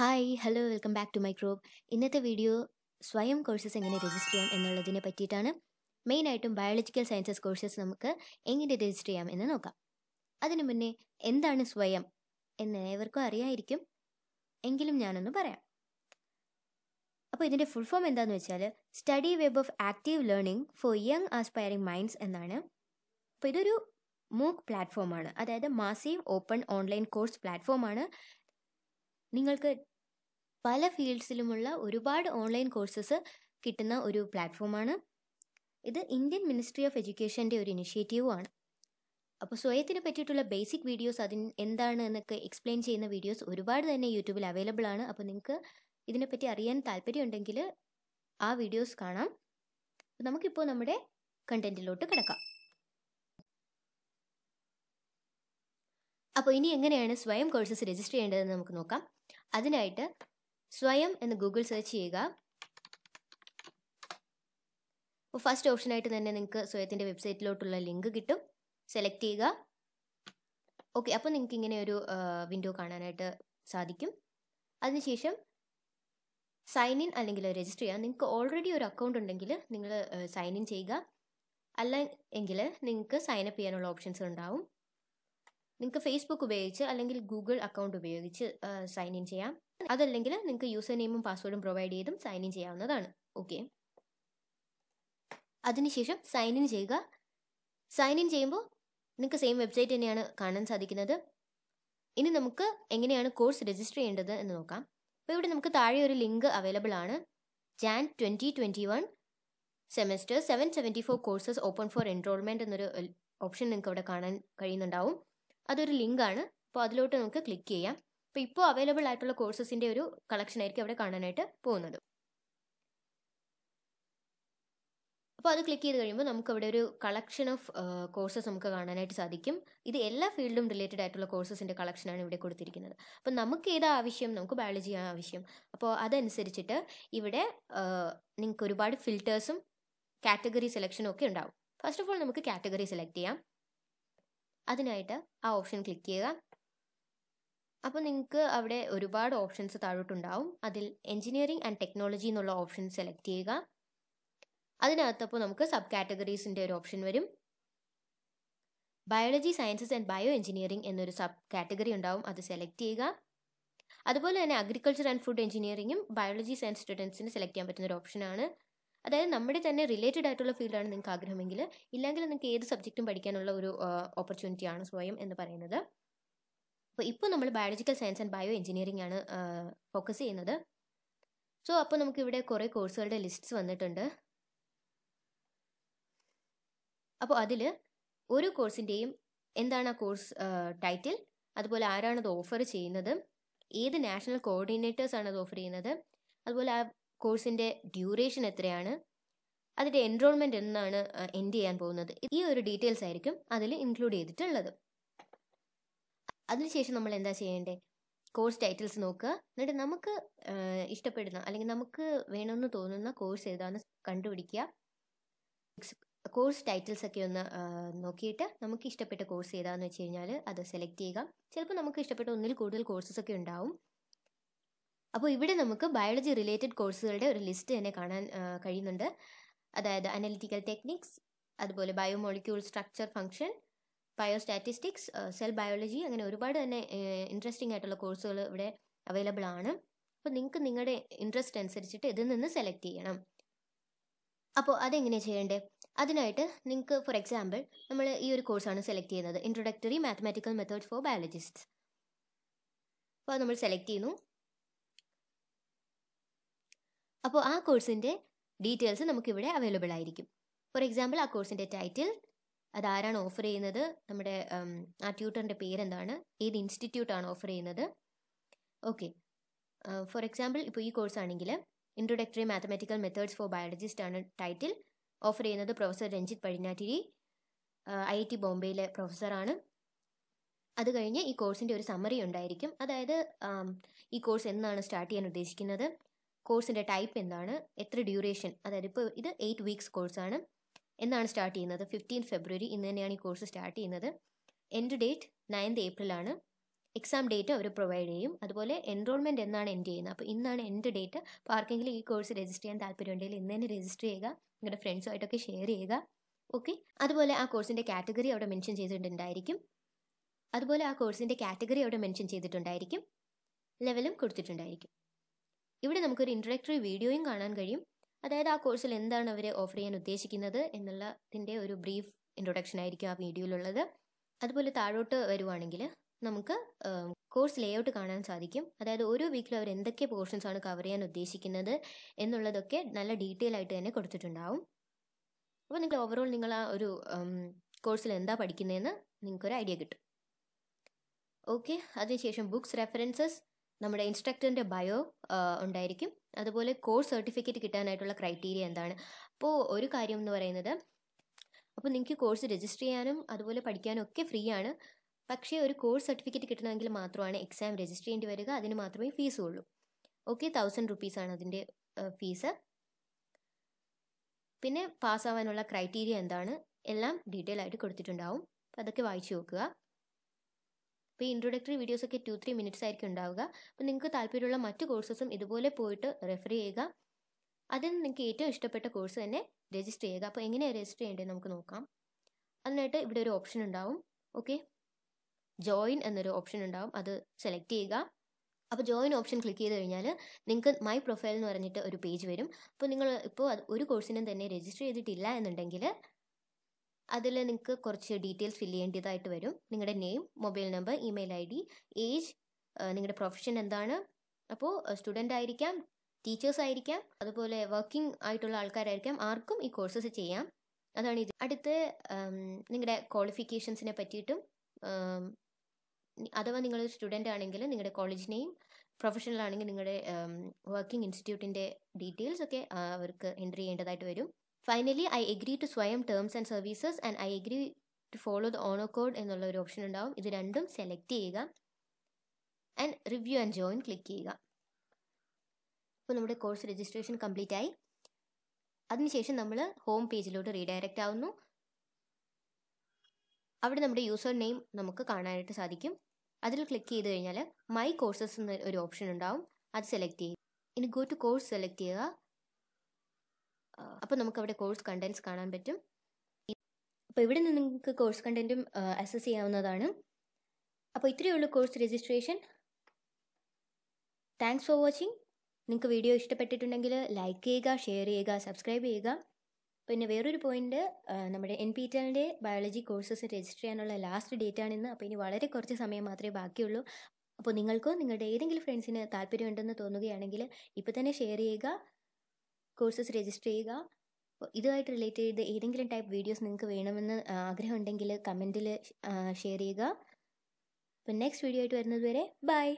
hi hello welcome back to microbe ഇന്നത്തെ video Swayam courses എങ്ങനെ register ചെയ്യാം എന്നുള്ളതിനെ പറ്റിയിട്ടാണ് മെയിനായിട്ടും ബയോളജിക്കൽ സയൻസസ് കോഴ്സസ് നമുക്ക് എങ്ങനെ രജിസ്റ്റർ ചെയ്യാം എന്ന് നോക്കാം അതിനു മുന്നേ എന്താണ് സ്വയം എന്ന് ഏവർക്കും അറിയായിരിക്കും എങ്കിലും ഞാനൊന്ന് പറയാം അപ്പോൾ ഇതിൻ്റെ ഫുൾ ഫോം എന്താണെന്ന് വെച്ചാൽ study web of active learning for young aspiring minds എന്നാണ് അപ്പോൾ ഇതൊരു മൂക്ക് പ്ലാറ്റ്ഫോമാണ് അതായത് മാസീവ് ഓപ്പൺ ഓൺലൈൻ കോഴ്സ് പ്ലാറ്റ്ഫോമാണ് നിങ്ങൾക്ക് പല ഫീൽഡ്സിലുമുള്ള ഒരുപാട് ഓൺലൈൻ കോഴ്സസ് കിട്ടുന്ന ഒരു പ്ലാറ്റ്ഫോമാണ് ഇത് ഇന്ത്യൻ മിനിസ്ട്രി ഓഫ് എഡ്യൂക്കേഷൻ്റെ ഒരു ഇനിഷ്യേറ്റീവുമാണ് അപ്പോൾ സ്വയത്തിനെ പറ്റിയിട്ടുള്ള ബേസിക് വീഡിയോസ് അതിൻ എന്താണ് എന്നൊക്കെ എക്സ്പ്ലെയിൻ ചെയ്യുന്ന വീഡിയോസ് ഒരുപാട് തന്നെ യൂട്യൂബിൽ അവൈലബിൾ ആണ് അപ്പോൾ നിങ്ങൾക്ക് ഇതിനെപ്പറ്റി അറിയാൻ താല്പര്യമുണ്ടെങ്കിൽ ആ വീഡിയോസ് കാണാം നമുക്കിപ്പോൾ നമ്മുടെ കണ്ടന്റിലോട്ട് കിടക്കാം അപ്പോൾ ഇനി എങ്ങനെയാണ് സ്വയം കോഴ്സസ് രജിസ്റ്റർ ചെയ്യേണ്ടതെന്ന് നമുക്ക് നോക്കാം അതിനായിട്ട് സ്വയം എന്ന് ഗൂഗിൾ സെർച്ച് ചെയ്യുക ഫസ്റ്റ് ഓപ്ഷനായിട്ട് തന്നെ നിങ്ങൾക്ക് സ്വയത്തിൻ്റെ വെബ്സൈറ്റിലോട്ടുള്ള ലിങ്ക് കിട്ടും സെലക്ട് ചെയ്യുക ഓക്കെ അപ്പോൾ നിങ്ങൾക്ക് ഇങ്ങനെ ഒരു വിൻഡോ കാണാനായിട്ട് സാധിക്കും അതിനുശേഷം സൈൻ ഇൻ അല്ലെങ്കിൽ രജിസ്റ്റർ ചെയ്യുക നിങ്ങൾക്ക് ഓൾറെഡി ഒരു അക്കൗണ്ട് ഉണ്ടെങ്കിൽ നിങ്ങൾ സൈൻ ഇൻ ചെയ്യുക അല്ല എങ്കിൽ നിങ്ങൾക്ക് സൈൻ അപ്പ് ചെയ്യാനുള്ള ഓപ്ഷൻസ് ഉണ്ടാവും നിങ്ങൾക്ക് ഫേസ്ബുക്ക് ഉപയോഗിച്ച് അല്ലെങ്കിൽ ഗൂഗിൾ അക്കൗണ്ട് ഉപയോഗിച്ച് സൈൻ ഇൻ ചെയ്യാം അതല്ലെങ്കിൽ നിങ്ങൾക്ക് യൂസർ നെയിമും പാസ്വേഡും പ്രൊവൈഡ് ചെയ്തും സൈൻ ഇൻ ചെയ്യാവുന്നതാണ് ഓക്കെ അതിനുശേഷം സൈൻ ഇൻ ചെയ്യുക സൈൻ ഇൻ ചെയ്യുമ്പോൾ നിങ്ങൾക്ക് സെയിം വെബ്സൈറ്റ് തന്നെയാണ് കാണാൻ സാധിക്കുന്നത് ഇനി നമുക്ക് എങ്ങനെയാണ് കോഴ്സ് രജിസ്റ്റർ ചെയ്യേണ്ടത് എന്ന് നോക്കാം അപ്പോൾ ഇവിടെ നമുക്ക് താഴെ ഒരു ലിങ്ക് അവൈലബിൾ ആണ് Jan twenty twenty one semester seven seventy four courses open for enrollment എന്നൊരു ഓപ്ഷൻ നിങ്ങൾക്ക് അവിടെ കാണാൻ കഴിയുന്നുണ്ടാവും അതൊരു ലിങ്കാണ് അപ്പോൾ അതിലോട്ട് നമുക്ക് ക്ലിക്ക് ചെയ്യാം അപ്പോൾ ഇപ്പോൾ അവൈലബിൾ ആയിട്ടുള്ള കോഴ്സസിൻ്റെ ഒരു കളക്ഷൻ ആയിരിക്കും അവിടെ കാണാനായിട്ട് പോകുന്നത് അപ്പോൾ അത് ക്ലിക്ക് ചെയ്ത് കഴിയുമ്പോൾ നമുക്ക് അവിടെ ഒരു കളക്ഷൻ ഓഫ് കോഴ്സസ് നമുക്ക് കാണാനായിട്ട് സാധിക്കും ഇത് എല്ലാ ഫീൽഡും റിലേറ്റഡ് ആയിട്ടുള്ള കോഴ്സസിൻ്റെ കളക്ഷനാണ് ഇവിടെ കൊടുത്തിരിക്കുന്നത് അപ്പോൾ നമുക്ക് ഏതാ ആവശ്യം നമുക്ക് ബയോളജി ആവശ്യം അപ്പോൾ അതനുസരിച്ചിട്ട് ഇവിടെ നിങ്ങൾക്ക് ഒരുപാട് ഫിൽറ്റേഴ്സും കാറ്റഗറി സെലക്ഷനും ഒക്കെ ഉണ്ടാവും ഫസ്റ്റ് ഓഫ് ഓൾ നമുക്ക് കാറ്റഗറി സെലക്ട് ചെയ്യാം അതിനായിട്ട് ആ ഓപ്ഷൻ ക്ലിക്ക് ചെയ്യുക അപ്പോൾ നിങ്ങൾക്ക് അവിടെ ഒരുപാട് ഓപ്ഷൻസ് താഴോട്ടുണ്ടാവും അതിൽ എഞ്ചിനീയറിംഗ് ആൻഡ് ടെക്നോളജി എന്നുള്ള ഓപ്ഷൻ സെലക്ട് ചെയ്യുക അതിനകത്തപ്പോൾ നമുക്ക് സബ് കാറ്റഗറീസിൻ്റെ ഒരു ഓപ്ഷൻ വരും biology sciences and bio engineering എന്നൊരു സബ് കാറ്റഗറി ഉണ്ടാവും അത് സെലക്ട് ചെയ്യുക അതുപോലെ തന്നെ അഗ്രികൾച്ചർ ആൻഡ് ഫുഡ് എഞ്ചിനീയറിംഗും ബയോളജി സയൻസ് സ്റ്റുഡൻസിന് സെലക്ട് ചെയ്യാൻ പറ്റുന്ന ഒരു ഓപ്ഷനാണ് അതായത് നമ്മുടെ തന്നെ റിലേറ്റഡ് ആയിട്ടുള്ള ഫീൽഡാണ് നിങ്ങൾക്ക് ആഗ്രഹമെങ്കിൽ ഇല്ലെങ്കിൽ നിങ്ങൾക്ക് ഏത് സബ്ജക്റ്റും പഠിക്കാനുള്ള ഒരു ആണ് സ്വയം എന്ന് പറയുന്നത് അപ്പോൾ ഇപ്പോൾ നമ്മൾ biological science and bio engineering ആണ് ഫോക്കസ് ചെയ്യുന്നത് സോ അപ്പോൾ നമുക്കിവിടെ കുറേ കോഴ്സുകളുടെ ലിസ്റ്റ്സ് വന്നിട്ടുണ്ട് അപ്പോൾ അതിൽ ഒരു കോഴ്സിൻ്റെയും എന്താണ് ആ കോഴ്സ് ടൈറ്റിൽ അതുപോലെ ആരാണ് അത് ഓഫർ ചെയ്യുന്നത് ഏത് നാഷണൽ കോർഡിനേറ്റേഴ്സ് ആണ് അത് ഓഫർ ചെയ്യുന്നത് അതുപോലെ ആ കോഴ്സിൻ്റെ ഡ്യൂറേഷൻ എത്രയാണ് അതിൻ്റെ എൻറോൾമെൻ്റ് എന്നാണ് എൻഡ് ചെയ്യാൻ പോകുന്നത് ഈ ഒരു ഡീറ്റെയിൽസ് ആയിരിക്കും അതിൽ ഇൻക്ലൂഡ് ചെയ്തിട്ടുള്ളത് അതിനുശേഷം നമ്മൾ എന്താ ചെയ്യേണ്ടത് കോഴ്സ് ടൈറ്റിൽസ് നോക്കുക എന്നിട്ട് നമുക്ക് ഇഷ്ടപ്പെടുന്ന അല്ലെങ്കിൽ നമുക്ക് വേണമെന്ന് തോന്നുന്ന കോഴ്സ് ഏതാണെന്ന് കണ്ടുപിടിക്കുക കോഴ്സ് ടൈറ്റിൽസ് ഒക്കെ ഒന്ന് നോക്കിയിട്ട് നമുക്ക് ഇഷ്ടപ്പെട്ട കോഴ്സ് ഏതാണെന്ന് വെച്ച് കഴിഞ്ഞാൽ അത് സെലക്ട് ചെയ്യുക ചിലപ്പോൾ നമുക്ക് ഇഷ്ടപ്പെട്ട ഒന്നിൽ കൂടുതൽ കോഴ്സസ് ഒക്കെ ഉണ്ടാവും അപ്പോൾ ഇവിടെ നമുക്ക് ബയോളജി റിലേറ്റഡ് കോഴ്സുകളുടെ ഒരു ലിസ്റ്റ് തന്നെ കാണാൻ കഴിയുന്നുണ്ട് അതായത് അനലിറ്റിക്കൽ ടെക്നിക്സ് അതുപോലെ biomolecule structure function biostatistics cell biology അങ്ങനെ ഒരുപാട് തന്നെ ഇൻട്രസ്റ്റിംഗ് ആയിട്ടുള്ള കോഴ്സുകൾ ഇവിടെ അവൈലബിൾ ആണ് അപ്പോൾ നിങ്ങൾക്ക് നിങ്ങളുടെ ഇൻട്രസ്റ്റ് അനുസരിച്ചിട്ട് ഇതിൽ നിന്ന് സെലക്ട് ചെയ്യണം അപ്പോൾ അതെങ്ങനെയാണ് ചെയ്യേണ്ടേ അതിനായിട്ട് നിങ്ങൾക്ക് ഫോർ എക്സാമ്പിൾ നമ്മൾ ഈ ഒരു കോഴ്സാണ് സെലക്ട് ചെയ്യുന്നത് introductory mathematical method for biologist അപ്പോൾ നമ്മൾ സെലക്ട് ചെയ്യുന്നു അപ്പോൾ ആ കോഴ്സിൻ്റെ ഡീറ്റെയിൽസ് നമുക്കിവിടെ അവൈലബിൾ ആയിരിക്കും ഫോർ എക്സാമ്പിൾ ആ കോഴ്സിൻ്റെ ടൈറ്റിൽ അതാരാണ് ഓഫർ ചെയ്യുന്നത് നമ്മുടെ ആ ട്യൂട്ടറിൻ്റെ പേരെന്താണ് ഏത് ഇൻസ്റ്റിറ്റ്യൂട്ടാണ് ഓഫർ ചെയ്യുന്നത് ഓക്കെ ഫോർ എക്സാമ്പിൾ ഇപ്പോൾ ഈ കോഴ്സ് ആണെങ്കിൽ introductory mathematical methods for biologist ആണ് ടൈറ്റിൽ ഓഫർ ചെയ്യുന്നത് professor Ranjith Pazhinjattiri I I T ബോംബെയിലെ പ്രൊഫസറാണ് അത് കഴിഞ്ഞ് ഈ കോഴ്സിൻ്റെ ഒരു സമ്മറി ഉണ്ടായിരിക്കും അതായത് ഈ കോഴ്സ് എന്നാണ് സ്റ്റാർട്ട് ചെയ്യാൻ ഉദ്ദേശിക്കുന്നത് കോഴ്സിൻ്റെ ടൈപ്പ് എന്താണ് എത്ര ഡ്യൂറേഷൻ അതായത് ഇപ്പോൾ ഇത് എയ്റ്റ് വീക്സ് കോഴ്സാണ് എന്നാണ് സ്റ്റാർട്ട് ചെയ്യുന്നത് ഫിഫ്റ്റീൻ ഫെബ്രുവരി ഇന്ന് തന്നെയാണ് ഈ കോഴ്സ് സ്റ്റാർട്ട് ചെയ്യുന്നത് എൻഡ് ഡേറ്റ് നയൻത് ആണ് എക്സാം ഡേറ്റ് അവർ പ്രൊവൈഡ് ചെയ്യും അതുപോലെ എൻറോൾമെൻറ്റ് എന്നാണ് എൻഡ് ചെയ്യുന്നത് അപ്പോൾ ഇന്നാണ് എൻഡ് ഡേറ്റ് അപ്പോൾ ആർക്കെങ്കിലും ഈ കോഴ്സ് രജിസ്റ്റർ ചെയ്യാൻ ഉണ്ടെങ്കിൽ ഇന്ന് തന്നെ രജിസ്റ്റർ ചെയ്യുക നിങ്ങളുടെ ഫ്രണ്ട്സുമായിട്ടൊക്കെ ഷെയർ ചെയ്യുക ഓക്കെ അതുപോലെ ആ കോഴ്സിൻ്റെ കാറ്റഗറി അവിടെ മെൻഷൻ ചെയ്തിട്ടുണ്ടായിരിക്കും അതുപോലെ ആ കോഴ്സിൻ്റെ കാറ്റഗറി അവിടെ മെൻഷൻ ചെയ്തിട്ടുണ്ടായിരിക്കും ലെവലും കൊടുത്തിട്ടുണ്ടായിരിക്കും ഇവിടെ നമുക്കൊരു ഇൻട്രഡക്ടറി വീഡിയോയും കാണാൻ കഴിയും അതായത് ആ കോഴ്സിൽ എന്താണ് അവർ ഓഫർ ചെയ്യാൻ ഉദ്ദേശിക്കുന്നത് എന്നുള്ളതിൻ്റെ ഒരു ബ്രീഫ് ഇൻട്രൊഡക്ഷൻ ആയിരിക്കും ആ വീഡിയോയിലുള്ളത് അതുപോലെ താഴോട്ട് വരുവാണെങ്കിൽ നമുക്ക് കോഴ്സ് ലേഔട്ട് കാണാൻ സാധിക്കും അതായത് ഓരോ വീക്കിലും അവർ എന്തൊക്കെ പോർഷൻസ് ആണ് കവർ ചെയ്യാൻ ഉദ്ദേശിക്കുന്നത് എന്നുള്ളതൊക്കെ നല്ല ഡീറ്റെയിൽ ആയിട്ട് തന്നെ കൊടുത്തിട്ടുണ്ടാവും അപ്പോൾ നിങ്ങൾ ഓവറോൾ നിങ്ങൾ ആ ഒരു കോഴ്സിൽ എന്താ പഠിക്കുന്നതെന്ന് നിങ്ങൾക്കൊരു ഐഡിയ കിട്ടും ഓക്കെ അതിനുശേഷം ബുക്സ് റെഫറൻസസ് നമ്മുടെ ഇൻസ്ട്രക്ടറിൻ്റെ ബയോ ഉണ്ടായിരിക്കും അതുപോലെ കോഴ്സ് സർട്ടിഫിക്കറ്റ് കിട്ടാനായിട്ടുള്ള ക്രൈറ്റീരിയ എന്താണ് അപ്പോൾ ഒരു കാര്യം എന്ന് പറയുന്നത് അപ്പോൾ നിങ്ങൾക്ക് കോഴ്സ് രജിസ്റ്റർ ചെയ്യാനും അതുപോലെ പഠിക്കാനും ഒക്കെ ഫ്രീ ആണ് പക്ഷേ ഒരു കോഴ്സ് സർട്ടിഫിക്കറ്റ് കിട്ടണമെങ്കിൽ മാത്രമാണ് എക്സാം രജിസ്റ്റർ ചെയ്യേണ്ടി വരിക അതിന് മാത്രമേ ഫീസ് ഉള്ളൂ ഓക്കെ തൗസൻഡ് ആണ് അതിൻ്റെ ഫീസ് പിന്നെ പാസ്സാവാനുള്ള ക്രൈറ്റീരിയ എന്താണ് എല്ലാം ഡീറ്റെയിൽ ആയിട്ട് കൊടുത്തിട്ടുണ്ടാവും അതൊക്കെ വായിച്ചു നോക്കുക അപ്പോൾ ഈ ഇൻട്രൊഡക്ടറി വീഡിയോസൊക്കെ ടു ത്രീ മിനിറ്റ്സ് ആയിരിക്കും ഉണ്ടാവുക അപ്പോൾ നിങ്ങൾക്ക് താല്പര്യമുള്ള മറ്റു കോഴ്സസും ഇതുപോലെ പോയിട്ട് റെഫർ ചെയ്യുക അതിൽ നിങ്ങൾക്ക് ഏറ്റവും ഇഷ്ടപ്പെട്ട കോഴ്സ് തന്നെ രജിസ്റ്റർ ചെയ്യുക അപ്പോൾ എങ്ങനെയാണ് രജിസ്റ്റർ ചെയ്യേണ്ടത് നമുക്ക് നോക്കാം അതിനായിട്ട് ഇവിടെ ഒരു ഓപ്ഷൻ ഉണ്ടാവും ഓക്കെ ജോയിൻ എന്നൊരു ഓപ്ഷൻ ഉണ്ടാവും അത് സെലക്ട് ചെയ്യുക അപ്പോൾ ജോയിൻ ഓപ്ഷൻ ക്ലിക്ക് ചെയ്ത് കഴിഞ്ഞാൽ നിങ്ങൾക്ക് മൈ പ്രൊഫൈൽ എന്ന് പറഞ്ഞിട്ട് ഒരു പേജ് വരും അപ്പോൾ നിങ്ങൾ ഇപ്പോൾ ഒരു കോഴ്സിനും തന്നെ രജിസ്റ്റർ ചെയ്തിട്ടില്ല എന്നുണ്ടെങ്കിൽ അതിൽ നിങ്ങൾക്ക് കുറച്ച് ഡീറ്റെയിൽസ് ഫില്ല് ചെയ്യേണ്ടതായിട്ട് വരും നിങ്ങളുടെ name mobile number email I D age നിങ്ങളുടെ പ്രൊഫഷൻ എന്താണ് അപ്പോൾ സ്റ്റുഡൻ്റ് ആയിരിക്കാം ടീച്ചേഴ്സ് ആയിരിക്കാം അതുപോലെ വർക്കിംഗ് ആയിട്ടുള്ള ആൾക്കാരായിരിക്കാം ആർക്കും ഈ കോഴ്സസ് ചെയ്യാം അതാണ് ഇത് അടുത്ത് നിങ്ങളുടെ ക്വാളിഫിക്കേഷൻസിനെ പറ്റിയിട്ടും അഥവാ നിങ്ങൾ സ്റ്റുഡൻ്റ് ആണെങ്കിൽ നിങ്ങളുടെ കോളേജ് നെയിം പ്രൊഫഷണൽ ആണെങ്കിൽ നിങ്ങളുടെ വർക്കിംഗ് ഇൻസ്റ്റിറ്റ്യൂട്ടിൻ്റെ ഡീറ്റെയിൽസ് ഒക്കെ അവർക്ക് എൻട്രി ചെയ്യേണ്ടതായിട്ട് വരും finally I agree to Swayam terms and services and I agree to follow the honour code എന്നുള്ള ഒരു ഓപ്ഷൻ ഉണ്ടാവും ഇത് രണ്ടും സെലക്ട് ചെയ്യുക and review and join click ചെയ്യുക അപ്പോൾ നമ്മുടെ കോഴ്സ് രജിസ്ട്രേഷൻ കംപ്ലീറ്റ് ആയി അതിനുശേഷം നമ്മൾ ഹോം പേജിലോട്ട് റീഡയറക്റ്റ് ആവുന്നു അവിടെ നമ്മുടെ യൂസർ നെയിം നമുക്ക് കാണാനായിട്ട് സാധിക്കും അതിൽ ക്ലിക്ക് ചെയ്ത് കഴിഞ്ഞാൽ മൈ കോഴ്സസ് എന്ന ഒരു ഓപ്ഷൻ ഉണ്ടാവും അത് സെലക്ട് ചെയ്യുക ഇനി ഗോ ടു കോഴ്സ് സെലക്ട് ചെയ്യുക അപ്പോൾ നമുക്ക് അവിടെ കോഴ്സ് കണ്ടന്റ്സ് കാണാൻ പറ്റും അപ്പോൾ ഇവിടെ നിന്ന് നിങ്ങൾക്ക് കോഴ്സ് കണ്ടന്റും അസസ് ചെയ്യാവുന്നതാണ് അപ്പോൾ ഇത്രയേ ഉള്ളൂ course registration thanks for watching നിങ്ങൾക്ക് വീഡിയോ ഇഷ്ടപ്പെട്ടിട്ടുണ്ടെങ്കിൽ ലൈക്ക് ചെയ്യുക ഷെയർ ചെയ്യുക സബ്സ്ക്രൈബ് ചെയ്യുക പിന്നെ വേറൊരു പോയിന്റ് നമ്മുടെ എൻ പി ടെലിൻ്റെ ബയോളജി കോഴ്സസ് രജിസ്റ്റർ ചെയ്യാനുള്ള ലാസ്റ്റ് ഡേറ്റ് ആണ് ഇന്ന് അപ്പോൾ ഇനി വളരെ കുറച്ച് സമയം മാത്രമേ ബാക്കിയുള്ളൂ അപ്പോൾ നിങ്ങൾക്കോ നിങ്ങളുടെ ഏതെങ്കിലും ഫ്രണ്ട്സിന് താല്പര്യമുണ്ടെന്ന് തോന്നുകയാണെങ്കിൽ ഇപ്പോൾ തന്നെ ഷെയർ ചെയ്യുക കോഴ്സസ് രജിസ്റ്റർ ചെയ്യുക ഇതുമായിട്ട് റിലേറ്റ് ചെയ്ത് ഏതെങ്കിലും ടൈപ്പ് വീഡിയോസ് നിങ്ങൾക്ക് വേണമെന്ന് ആഗ്രഹമുണ്ടെങ്കിൽ കമൻറ്റിൽ ഷെയർ ചെയ്യുക അപ്പം നെക്സ്റ്റ് വീഡിയോ ആയിട്ട് വരുന്നത് വരെ ബൈ